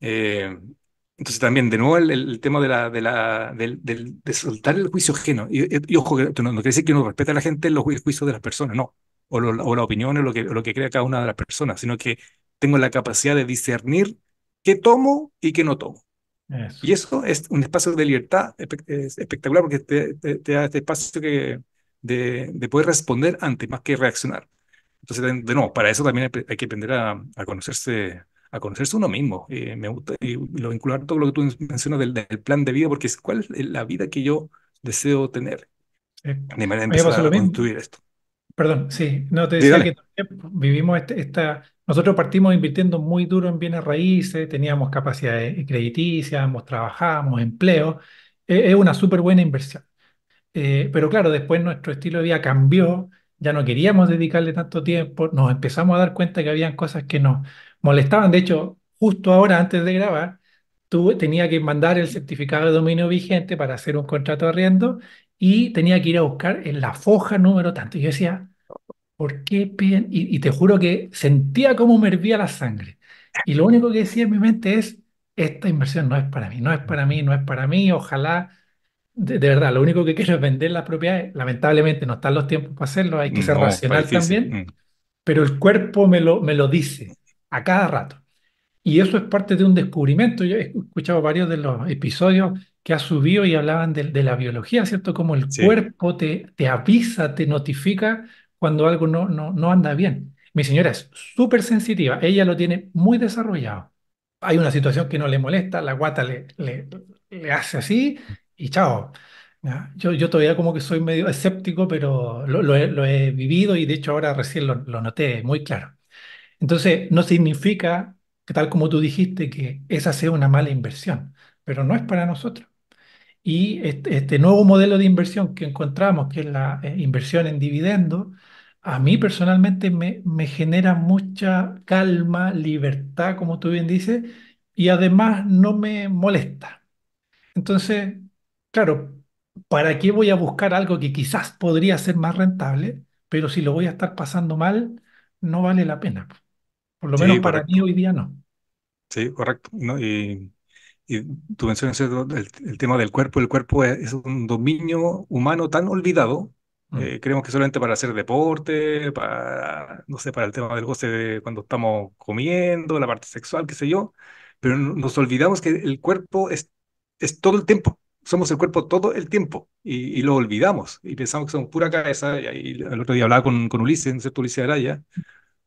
Eh, entonces también, de nuevo, el, tema de, la, de, la, de soltar el juicio ajeno. Y, eh, ojo, no, no, quiere decir que uno respeta a la gente los juicios de las personas, no. O, la opinión o lo, que, lo que crea cada una de las personas, sino que tengo la capacidad de discernir qué tomo y qué no tomo. Y eso es un espacio de libertad espectacular porque te, da este espacio que, de, poder responder antes más que reaccionar. Entonces, de nuevo, para eso también hay que aprender a, a conocerse a conocerse uno mismo. Eh, me gusta lo vincular todo lo que tú mencionas del, plan de vida, porque es cuál es la vida que yo deseo tener. Eh, de manera a construir esto. Perdón, sí, no te decía que vivimos este, esta. Nosotros partimos invirtiendo muy duro en bienes raíces, teníamos capacidades crediticias, trabajábamos, empleo. E, es una súper buena inversión. Eh, pero claro, después nuestro estilo de vida cambió, ya no queríamos dedicarle tanto tiempo, nos empezamos a dar cuenta que habían cosas que no molestaban. De hecho, justo ahora antes de grabar, tuve, tenía que mandar el certificado de dominio vigente para hacer un contrato de arriendo y tenía que ir a buscar en la foja número tanto. Y yo decía, ¿por qué piden? Y, te juro que sentía como me hervía la sangre. Y lo único que decía en mi mente es, esta inversión no es para mí, no es para mí, no es para mí, ojalá, de, verdad, lo único que quiero es vender las propiedades, lamentablemente no están los tiempos para hacerlo, hay que mm, ser racional también, mm. pero el cuerpo me lo, me lo dice a cada rato. Y eso es parte de un descubrimiento. Yo he escuchado varios de los episodios que ha subido y hablaban de, la biología, ¿cierto? Como el cuerpo te, te avisa, te notifica cuando algo no, no, anda bien. Mi señora es súper sensitiva, ella lo tiene muy desarrollado. Hay una situación que no le molesta, la guata le, le, hace así y chao. Yo, yo todavía como que soy medio escéptico, pero lo, he, vivido y de hecho ahora recién lo noté muy claro. Entonces, no significa que tal como tú dijiste, que esa sea una mala inversión, pero no es para nosotros. Y este, nuevo modelo de inversión que encontramos, que es la eh, inversión en dividendo, a mí personalmente me, genera mucha calma, libertad, como tú bien dices, y además no me molesta. Entonces, claro, ¿para qué voy a buscar algo que quizás podría ser más rentable? Pero si lo voy a estar pasando mal, no vale la pena. Por lo menos para mí hoy día no. Sí, correcto. Y, y, tú mencionas el, tema del cuerpo. El cuerpo e, es, un dominio humano tan olvidado. Mm. Eh, creemos que solamente para hacer deporte, para, no sé, para el tema del goce de cuando estamos comiendo, la parte sexual, qué sé yo, pero nos olvidamos que el cuerpo es, es todo el tiempo somos el cuerpo todo el tiempo y, lo olvidamos y pensamos que somos pura cabeza. Y, el otro día hablaba con, con Ulises, ¿no es cierto? Ulises Araya,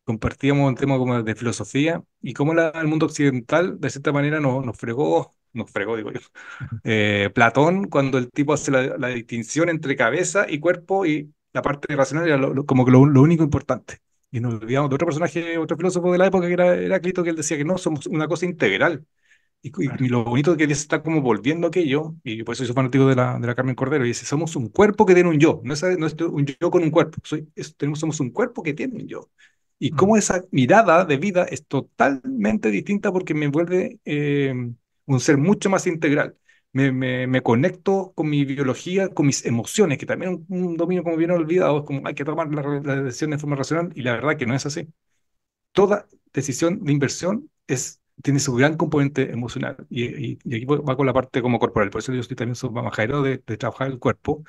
compartíamos un tema como de filosofía y cómo el mundo occidental, de cierta manera, nos, nos fregó, nos fregó, digo yo, [LAUGHS] eh, Platón, cuando el tipo hace la, distinción entre cabeza y cuerpo y la parte racional era como que lo, lo, único importante. Y nos olvidamos de otro personaje, otro filósofo de la época que era Heráclito, que él decía que no, somos una cosa integral. Y, lo bonito que dice, está como volviendo aquello, y por eso soy fanático de la, de la Carmen Cordero, y dice, somos un cuerpo que tiene un yo, no es, no es un yo con un cuerpo, soy, tenemos, somos un cuerpo que tiene un yo y mm. cómo esa mirada de vida es totalmente distinta porque me vuelve eh, un ser mucho más integral. Me, me, conecto con mi biología, con mis emociones, que también es un, dominio como bien olvidado, es como hay que tomar la decisión de forma racional y la verdad que no es así. Toda decisión de inversión es, tiene su gran componente emocional y, y, aquí va con la parte como corporal, por eso yo estoy también soy majero de, de trabajar el cuerpo,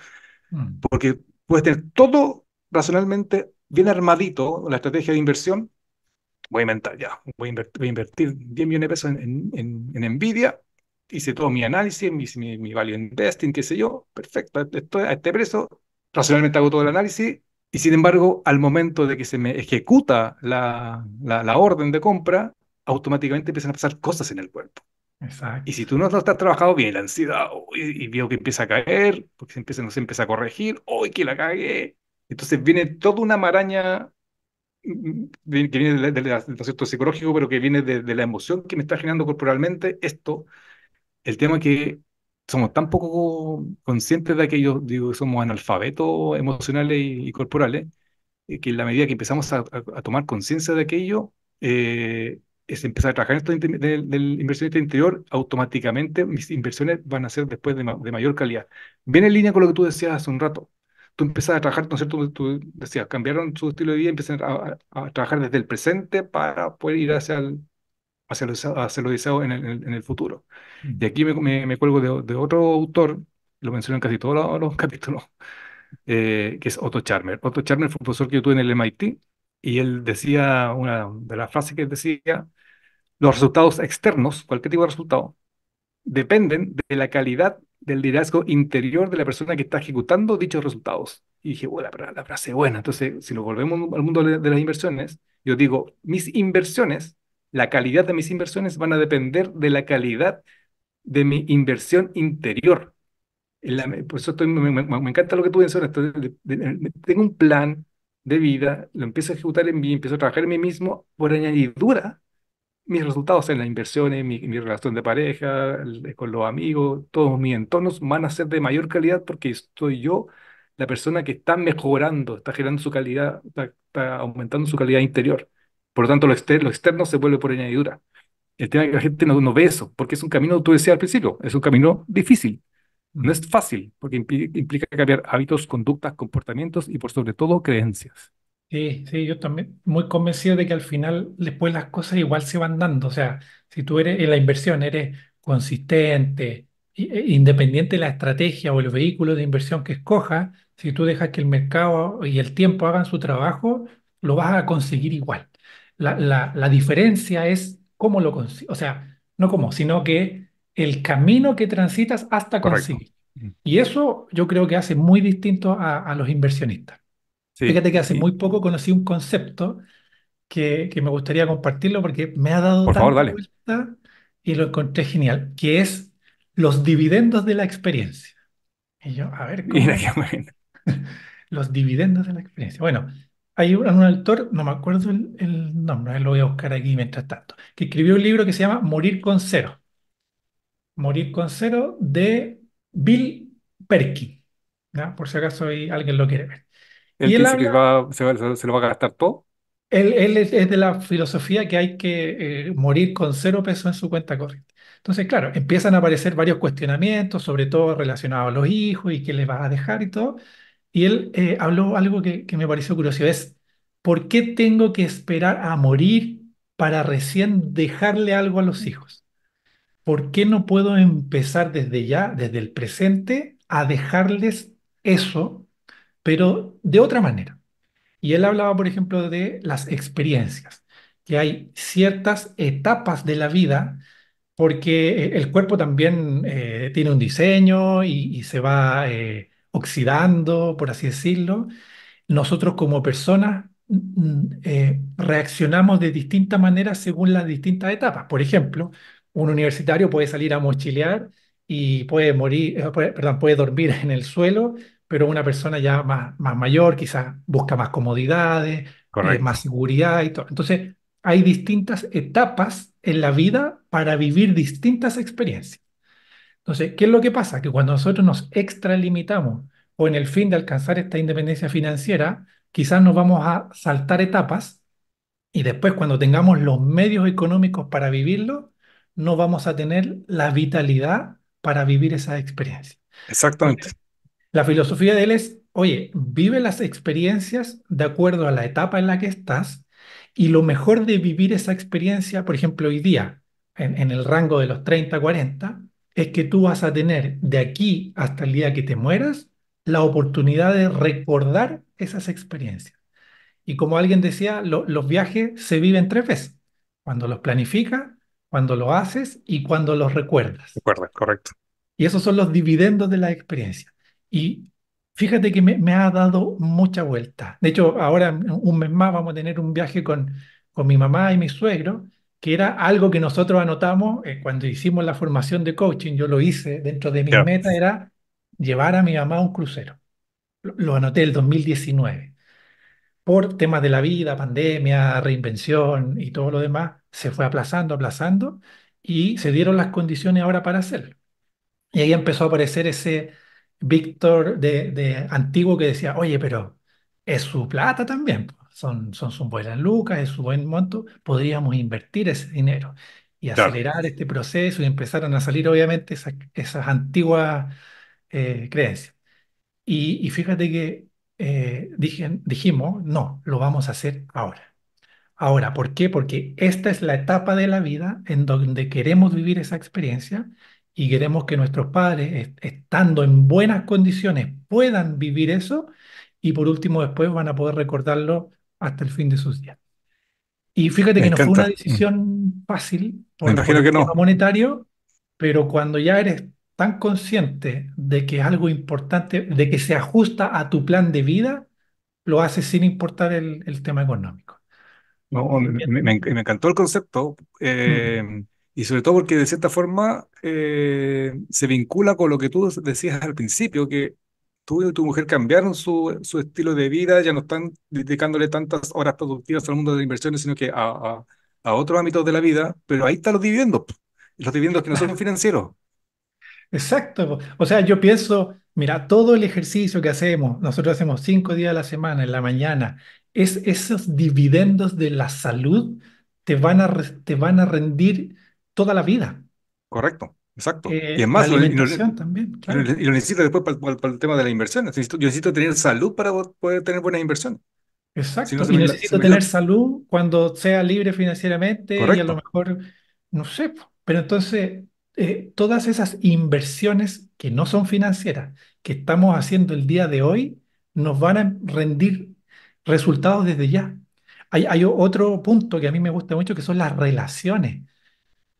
mm. porque puedes tener todo racionalmente bien armadito la estrategia de inversión, voy a inventar ya, voy a, invertir, 10 millones de pesos en, en, Nvidia, hice todo mi análisis, mi, mi, value investing, qué sé yo, perfecto, estoy a este precio, racionalmente hago todo el análisis, y sin embargo, al momento de que se me ejecuta la, orden de compra, automáticamente empiezan a pasar cosas en el cuerpo. Exacto. Y si tú no lo estás trabajado bien, la ansiedad, y, veo que empieza a caer, porque se empieza, no se empieza a corregir, hoy que la cagué, entonces viene toda una maraña que mm, mm, viene del, aspecto psicológico, pero que viene de, la emoción que me está generando corporalmente esto. El tema que somos tan poco conscientes de aquello, digo, somos analfabetos emocionales y, corporales, y eh, que en la medida que empezamos a, tomar conciencia de aquello, eh, es empezar a trabajar esto del, del, inversionista interior, automáticamente mis inversiones van a ser después de, de mayor calidad. Viene en línea con lo que tú decías hace un rato tú empiezas a trabajar, ¿no es cierto? Tú decías, cambiaron su estilo de vida, empiezan a, trabajar desde el presente para poder ir hacia, el, hacia, lo, hacia lo deseado en el, en el futuro. Y aquí me, me, cuelgo de, otro autor, lo menciono en casi todos los, [LAUGHS] capítulos, eh, que es Otto Charmer. Otto Charmer fue un profesor que yo tuve en el MIT y él decía, una de las frases que decía, los resultados externos, cualquier tipo de resultado, dependen de la calidad del liderazgo interior de la persona que está ejecutando dichos resultados. Y dije, bueno, la, la frase buena. Entonces, si lo volvemos al mundo de las inversiones, yo digo, mis inversiones, la calidad de mis inversiones van a depender de la calidad de mi inversión interior. La, por eso me, encanta lo que tú dices tengo un plan de vida, lo empiezo a ejecutar en mí, empiezo a trabajar en mí mismo. Por añadidura, mis resultados en las inversiones, mi, mi relación de pareja, eh, con los amigos, todos mis entornos van a ser de mayor calidad porque estoy yo la persona que está mejorando, está generando su calidad, está, aumentando su calidad interior. Por lo tanto, lo externo, se vuelve por añadidura. El tema es que la gente no, ve eso, porque es un camino, tú decías al principio, es un camino difícil, no mm. es fácil, porque implica cambiar hábitos, conductas, comportamientos y por sobre todo creencias. Sí, sí, yo también muy convencido de que al final después las cosas igual se van dando. O sea, si tú eres en la inversión, eres consistente, e, independiente de la estrategia o el vehículo de inversión que escojas, si tú dejas que el mercado y el tiempo hagan su trabajo, lo vas a conseguir igual. La, diferencia es cómo lo consigues. O sea, no cómo, sino que el camino que transitas hasta conseguir. Mm. Y eso yo creo que hace muy distinto a los inversionistas. Fíjate que hace muy poco conocí un concepto que, me gustaría compartirlo porque me ha dado una respuesta y lo encontré genial, que es los dividendos de la experiencia. Y yo, a ver, [LAUGHS] los dividendos de la experiencia. Bueno, hay un, autor, no me acuerdo el, nombre, lo voy a buscar aquí mientras tanto, que escribió un libro que se llama Morir con cero. Morir con cero de Bill Perkin. Por si acaso alguien lo quiere ver. Él que se, va, lo va a gastar todo. Él, es, de la filosofía que hay que eh, morir con cero peso en su cuenta corriente. Entonces, claro, empiezan a aparecer varios cuestionamientos, sobre todo relacionados a los hijos y qué les vas a dejar y todo. Y él eh, habló algo que, que me pareció curioso, es, ¿por qué tengo que esperar a morir para recién dejarle algo a los hijos? ¿Por qué no puedo empezar desde ya, desde el presente, a dejarles eso pero de otra manera. Y él hablaba, por ejemplo, de las experiencias, que hay ciertas etapas de la vida, porque eh, el cuerpo también eh, tiene un diseño y, se va eh, oxidando, por así decirlo. Nosotros como personas mm, reaccionamos de distinta manera según las distintas etapas. Por ejemplo, un universitario puede salir a mochilear y puede morir, puede dormir [LAUGHS] en el suelo pero una persona ya más, mayor quizás busca más comodidades, eh, más seguridad y todo. Entonces, hay distintas etapas en la vida para vivir distintas experiencias. Entonces, ¿qué es lo que pasa? Que cuando nosotros nos extralimitamos o en el fin de alcanzar esta independencia financiera, quizás nos vamos a saltar etapas y después cuando tengamos los medios económicos para vivirlo, no vamos a tener la vitalidad para vivir esa experiencia. Exactamente. La filosofía de él es, oye, vive las experiencias de acuerdo a la etapa en la que estás y lo mejor de vivir esa experiencia, por ejemplo, hoy día, en, el rango de los 30, 40, es que tú vas a tener de aquí hasta el día que te mueras la oportunidad de recordar esas experiencias. Y como alguien decía, los viajes se viven tres veces, cuando los planificas, cuando lo haces y cuando los recuerdas. Recuerdas, correcto. Y esos son los dividendos de la experiencia. Y Fíjate que me, ha dado mucha vuelta. De hecho, ahora un mes más vamos a tener un viaje con, con mi mamá y mi suegro, que era algo que nosotros anotamos eh, cuando hicimos la formación de coaching. Yo lo hice dentro de mi meta, era llevar a mi mamá a un crucero. Lo, lo, anoté el 2019. Por temas de la vida, pandemia, reinvención y todo lo demás, se fue aplazando, aplazando, y se dieron las condiciones ahora para hacerlo. Y ahí empezó a aparecer ese Víctor de, de Antiguo que decía, oye, pero es su plata también, son, son sus buenas lucas, es su buen monto, podríamos invertir ese dinero y acelerar este proceso y empezaron a salir obviamente esas, antiguas eh, creencias. Y, y, fíjate que eh, dijimos, no, lo vamos a hacer ahora. Ahora, ¿por qué? Porque esta es la etapa de la vida en donde queremos vivir esa experiencia y queremos que nuestros padres, estando en buenas condiciones, puedan vivir eso y por último después van a poder recordarlo hasta el fin de sus días. Y fíjate que no fue una mm. decisión fácil Me imagino que no. monetario, pero cuando ya eres tan consciente de que es algo importante, de que se ajusta a tu plan de vida, lo haces sin importar el, tema económico. me, encantó el concepto. Mm. Em, y sobre todo porque de cierta forma eh, se vincula con lo que tú decías al principio, que tú y tu mujer cambiaron su, estilo de vida, ya no están dedicándole tantas horas productivas al mundo de inversiones, sino que a, otros ámbitos de la vida, pero ahí están los dividendos, los dividendos que no son financieros. Exacto. O sea, yo pienso, mira, todo el ejercicio que hacemos, nosotros hacemos cinco días a la semana, en la mañana, es esos dividendos de la salud te van a, te van a rendir toda la vida. Correcto, exacto. Eh, y además, la alimentación también, y lo necesito después para, el tema de la inversión. Necesito, yo necesito tener salud para poder tener buenas inversiones. Exacto, y necesito tener salud cuando sea libre financieramente Correcto. y a lo mejor, no sé, pero entonces eh, todas esas inversiones que no son financieras, que estamos haciendo el día de hoy, nos van a rendir resultados desde ya. Hay, hay otro punto que a mí me gusta mucho, que son las relaciones.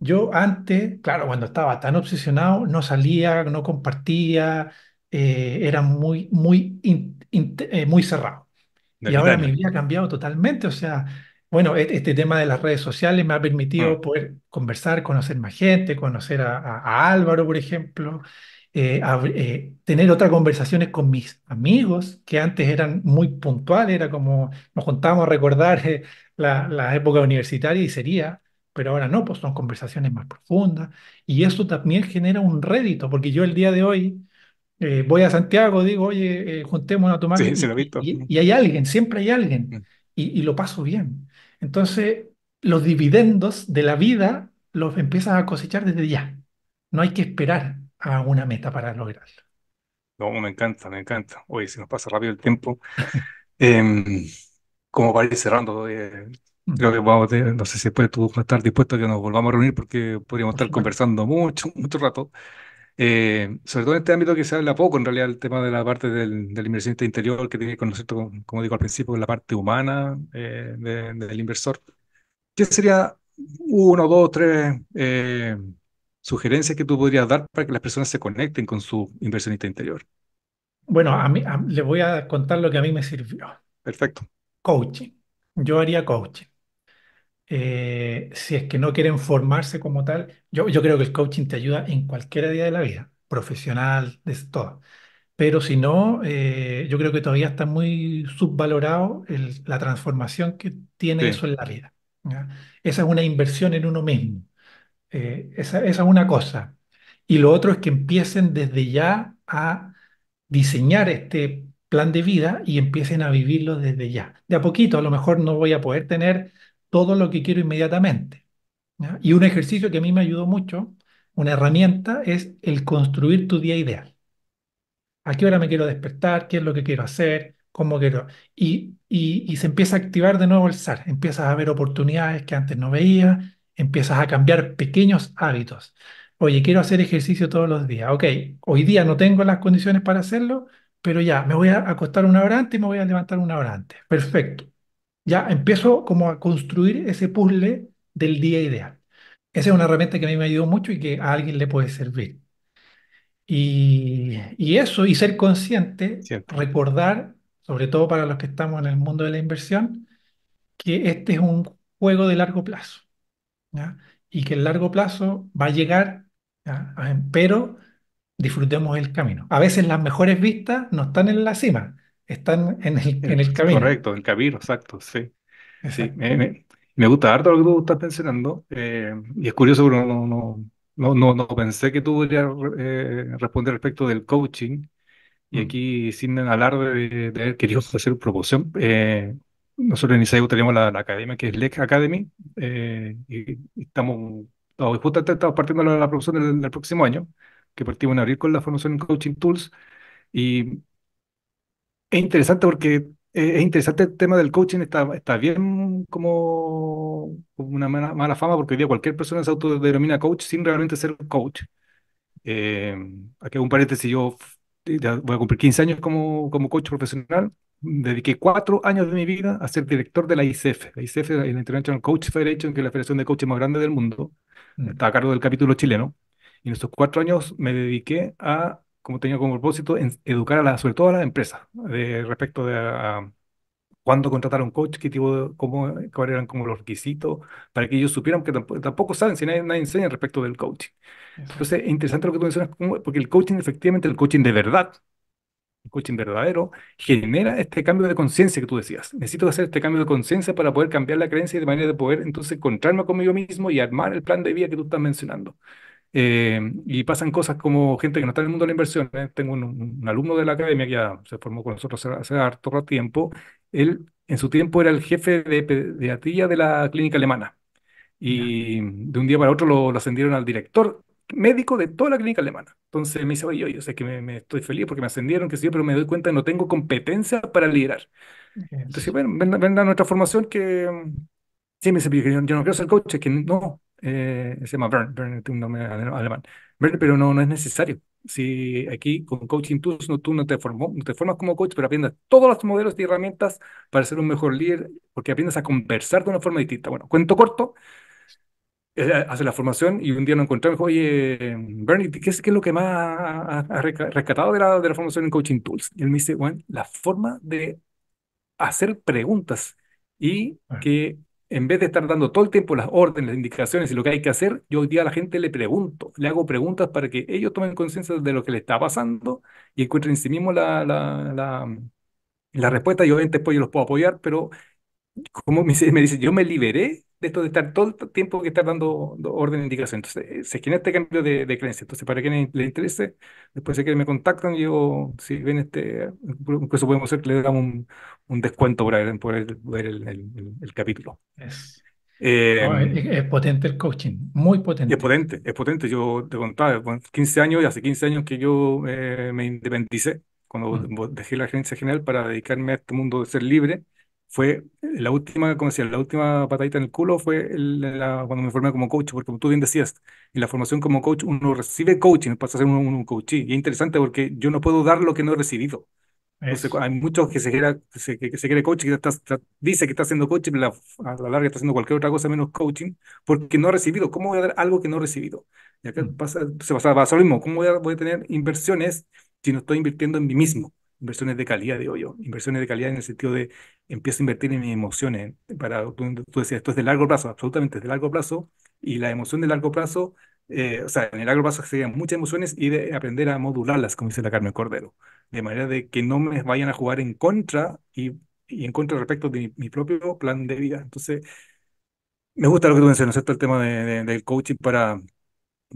Yo antes, claro, cuando estaba tan obsesionado, no salía, no compartía, eh, era muy, muy, eh, muy cerrado. Y ahora mi vida ha cambiado totalmente. O sea, bueno, e, este tema de las redes sociales me ha permitido mm. poder conversar, conocer más gente, conocer a, Álvaro, por ejemplo, eh, tener otras conversaciones con mis amigos que antes eran muy puntuales, era como nos juntábamos a recordar la, la época universitaria y sería pero ahora no, pues son conversaciones más profundas y eso también genera un rédito, porque yo el día de hoy eh, voy a Santiago, digo, oye, eh, juntémonos a tomar y, y, hay alguien, siempre hay alguien mm. y, lo paso bien. Entonces, los dividendos de la vida los empiezas a cosechar desde ya. No hay que esperar a una meta para lograrlo. No, me encanta, me encanta. Oye, se nos pasa rápido el tiempo. Em, como para ir cerrando, eh, Creo que vamos a no sé si puedes tú estar dispuesto a que nos volvamos a reunir porque podríamos estar conversando mucho, mucho rato. Eh, sobre todo en este ámbito que se habla poco, en realidad, el tema de la parte del, inversionista interior, que tiene que conocer, como digo al principio, la parte humana eh, del inversor. ¿Qué sería uno, dos, tres eh, sugerencias que tú podrías dar para que las personas se conecten con su inversionista interior? Bueno, a mí, le voy a contar lo que a mí me sirvió. Perfecto. Coaching. Yo haría coaching. Eh, si es que no quieren formarse como tal, yo, yo creo que el coaching te ayuda en cualquier día de la vida, profesional, de todo. Pero si no, eh, yo creo que todavía está muy subvalorado la transformación que tiene eso en la vida. Esa es una inversión en uno mismo. Eh, esa es una cosa. Y lo otro es que empiecen desde ya a diseñar este plan de vida y empiecen a vivirlo desde ya. De a poquito, a lo mejor no voy a poder tener todo lo que quiero inmediatamente. Y un ejercicio que a mí me ayudó mucho, una herramienta, es el construir tu día ideal. ¿A qué hora me quiero despertar? ¿Qué es lo que quiero hacer? ¿Cómo quiero? Y, y, y se empieza a activar de nuevo el SAR. Empiezas a ver oportunidades que antes no veías, empiezas a cambiar pequeños hábitos. Oye, quiero hacer ejercicio todos los días. Ok, hoy día no tengo las condiciones para hacerlo, pero ya, me voy a acostar una hora antes y me voy a levantar una hora antes. Perfecto ya empiezo como a construir ese puzzle del día ideal. Esa es una herramienta que a mí me ayudó mucho y que a alguien le puede servir. Y, eso, y ser consciente, recordar, sobre todo para los que estamos en el mundo de la inversión, que este es un juego de largo plazo. Y que el largo plazo va a llegar, pero disfrutemos el camino. A veces las mejores vistas no están en la cima, están en el, en el camino. Correcto, el camino, exacto, sí. sí me, me, me, gusta harto lo que tú estás mencionando, eh, y es curioso, pero no, no, no, no, no pensé que tú podrías eh, responder respecto del coaching, y mm. aquí sin hablar de, de haber hacer promoción eh, nosotros en ISAIU tenemos la, academia que es LEC Academy, y, estamos, justamente estamos partiendo la, promoción del, del, próximo año, que partimos en abril con la formación en Coaching Tools, y es interesante porque eh, es interesante el tema del coaching, está, está bien como, una mala, fama, porque hoy día cualquier persona se autodenomina coach sin realmente ser coach. Eh, aquí un paréntesis, yo voy a cumplir 15 años como, como coach profesional, dediqué cuatro años de mi vida a ser director de la ICF. La ICF es la International Coach Federation, que es la federación de coaches más grande del mundo. Mm. Está a cargo del capítulo chileno. Y en esos cuatro años me dediqué a como tenía como propósito en educar a la, sobre todo a las empresas de, respecto de a, cuándo contratar a un coach, qué tipo de, cómo, cuáles eran como los requisitos, para que ellos supieran, que tampoco, saben, si nadie, enseña respecto del coaching. Entonces, es interesante lo que tú mencionas, porque el coaching, efectivamente, el coaching de verdad, el coaching verdadero, genera este cambio de conciencia que tú decías. Necesito hacer este cambio de conciencia para poder cambiar la creencia y de manera de poder entonces encontrarme conmigo mismo y armar el plan de vida que tú estás mencionando. Eh, y pasan cosas como gente que no está en el mundo de la inversión. Tengo un, alumno de la academia que ya se formó con nosotros hace, harto tiempo. Él en su tiempo era el jefe de pediatría de la clínica alemana. Y de un día para otro lo, ascendieron al director médico de toda la clínica alemana. Entonces me dice, oye, oye, yo sé que me, estoy feliz porque me ascendieron, que sí pero me doy cuenta que no tengo competencia para liderar. Entonces, bueno, ven, a nuestra formación que... Mm, sí, me dice, yo, yo no quiero ser coach, es que no, eh, se llama Bern, Bern es un nombre alemán, Bern, pero no, no es necesario. Si aquí con Coaching Tools no, tú no te, formó, te formas como coach, pero aprendas todos los modelos y herramientas para ser un mejor líder, porque aprendes a conversar de una forma distinta. Bueno, cuento corto, eh, hace la formación y un día nos encontramos y oye, Bernie, ¿qué es, qué es lo que más ha rescatado de la, de la formación en Coaching Tools? Y él me dice, bueno, la forma de hacer preguntas y ah. que en vez de estar dando todo el tiempo las órdenes, las indicaciones y lo que hay que hacer, yo hoy día a la gente le pregunto, le hago preguntas para que ellos tomen conciencia de lo que le está pasando y encuentren en sí mismos la, la respuesta. Y obviamente después yo los puedo apoyar, pero como me, dice, yo me liberé de esto de estar todo el tiempo que estar dando, orden e indicación. Entonces, eh, se genera este cambio de, creencia. Entonces, para quien le interese, después de que me contactan, yo, si ven este, incluso podemos hacer que le damos un, descuento por, por ver el, capítulo. Eh, es, potente el coaching, muy potente. Es potente, es potente. Yo te contaba, 15 años, hace 15 años que yo eh, me independicé, cuando mm. dejé la gerencia general para dedicarme a este mundo de ser libre fue la última, como decía, la última patadita en el culo fue la, cuando me formé como coach, porque como tú bien decías, en la formación como coach uno recibe coaching, pasa a ser un, un Y es interesante porque yo no puedo dar lo que no he recibido. hay muchos que se quiere, que se quiere coaching, que está, dice que está haciendo coaching, pero a la larga está haciendo cualquier otra cosa menos coaching, porque no ha recibido. ¿Cómo voy a dar algo que no he recibido? Y acá mm. pasa, se pasa, lo mismo. ¿Cómo voy a tener inversiones si no estoy invirtiendo en mí mismo? inversiones de calidad, digo yo. Inversiones de calidad en el sentido de empiezo a invertir en mis emociones. Para, tú, decías, esto es de largo plazo, absolutamente, es de largo plazo. Y la emoción de largo plazo, eh, o sea, en el largo plazo serían muchas emociones y de aprender a modularlas, como dice la Carmen Cordero. De manera de que no me vayan a jugar en contra y, y en contra respecto de mi, propio plan de vida. Entonces, me gusta lo que tú es ¿cierto? El tema del coaching para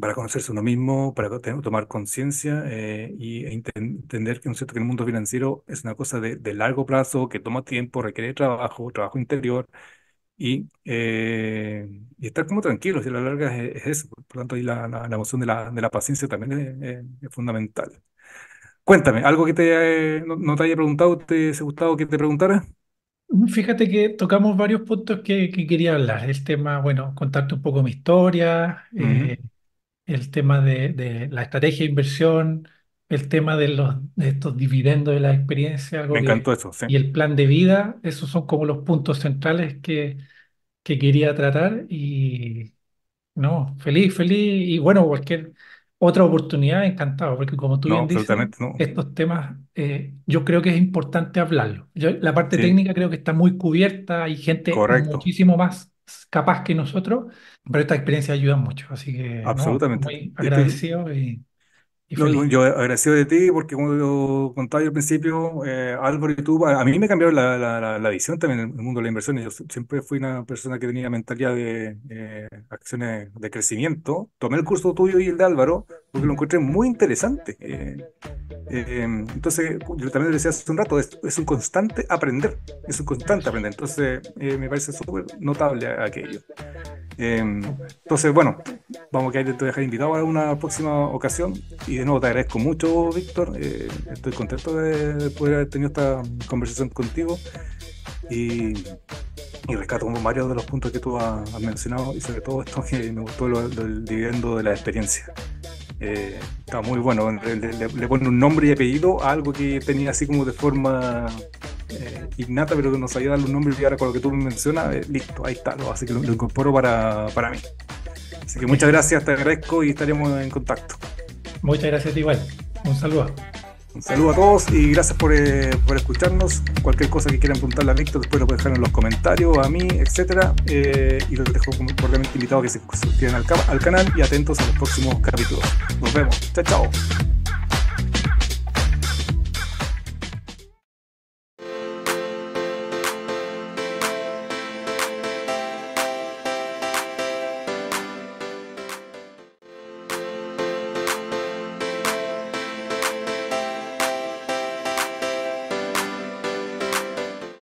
para conocerse uno mismo, para tomar conciencia eh, y e entender que, ¿no cierto? que el mundo financiero es una cosa de, largo plazo, que toma tiempo, requiere trabajo, trabajo interior y, eh, y estar como tranquilos y a la larga es, eso. Por lo tanto, ahí la, la, emoción de la, de la, paciencia también es, fundamental. Cuéntame, algo que te, no, te haya preguntado, te ha gustado que te preguntara. Mm, fíjate que tocamos varios puntos que, quería hablar. El tema, bueno, contarte un poco mi historia, el tema de, la estrategia de inversión, el tema de, los, estos dividendos de la experiencia. Algo Me encantó eso, sí. Y el plan de vida, esos son como los puntos centrales que, que quería tratar y no, feliz, feliz y bueno, cualquier otra oportunidad, encantado, porque como tú bien dices, estos temas eh, yo creo que es importante hablarlo. la parte técnica creo que está muy cubierta, hay gente muchísimo más capaz que nosotros, pero esta experiencia ayuda mucho, así que Absolutamente. muy este agradecido y, yo agradecido de ti porque como lo contaba al principio, eh, Álvaro y tú, a, mí me cambió la, la, visión también en el mundo de las inversiones. Yo siempre fui una persona que tenía mentalidad de acciones de crecimiento. Tomé el curso tuyo y el de Álvaro porque lo encontré muy interesante. Eh, em, entonces, yo también lo decía hace un rato, es, un constante aprender, es un constante aprender. Entonces, eh, me parece súper notable aquello. Em, entonces, bueno, vamos a dejar invitado a una próxima ocasión. Y y de nuevo te agradezco mucho, Víctor. Eh, estoy contento de poder haber tenido esta conversación contigo. Y, rescato varios de los puntos que tú has, mencionado y sobre todo esto que me gustó lo, del el dividendo de la experiencia. Eh, está muy bueno, le, le, pone un nombre y apellido a algo que tenía así como de forma eh, innata, pero que nos a darle un nombre y ahora con lo que tú me mencionas, listo, ahí está, así que lo, lo incorporo para, para mí. Así que muchas gracias, te agradezco y estaremos en contacto. Muchas gracias igual. Un saludo. Un saludo a todos y gracias eh, por, escucharnos. Cualquier cosa que quieran preguntarle a Víctor, después lo pueden dejar en los comentarios, a mí, etc. Eh, y los dejo cordialmente invitados a que se suscriban al, al canal y atentos a los próximos capítulos. Nos vemos. Chao, chao.